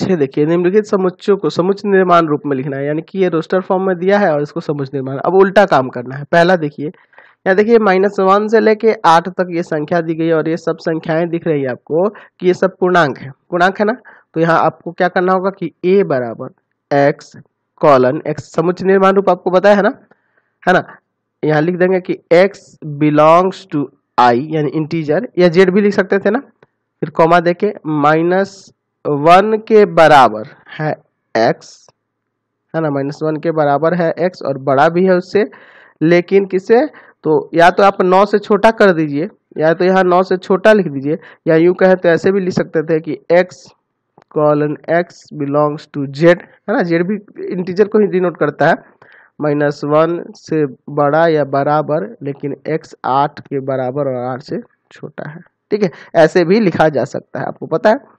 छह देखिए निम्नलिखित समुच्चयों को समुच्च निर्माण रूप में लिखना है यानी कि ये रोस्टर फॉर्म में दिया है और इसको समुच्च निर्माण अब उल्टा काम करना है पहला देखिए यहाँ देखिए माइनस वन से लेके आठ तक ये संख्या दी गई है और ये सब संख्याएं दिख रही है आपको कि ये सब पूर्णांक है पूर्णांक है ना तो यहाँ आपको क्या करना होगा कि ए बराबर एक्स कॉलन एक्स समुच्च निर्माण रूप आपको बताया है ना है ना यहाँ लिख देंगे कि एक्स बिलोंग्स टू आई यानी इंटीजर या जेड भी लिख सकते थे ना फिर कॉमा देके माइनस वन के बराबर है एक्स है ना माइनस वन के बराबर है एक्स और बड़ा भी है उससे लेकिन किसे तो या तो आप नौ से छोटा कर दीजिए या तो यहाँ नौ से छोटा लिख दीजिए या यूं कहें तो ऐसे भी लिख सकते थे कि X colon X belongs to Z है ना जेड भी इंटीजर को ही डिनोट करता है माइनस वन से बड़ा या बराबर लेकिन एक्स आठ के बराबर और आठ से छोटा है ठीक है ऐसे भी लिखा जा सकता है आपको पता है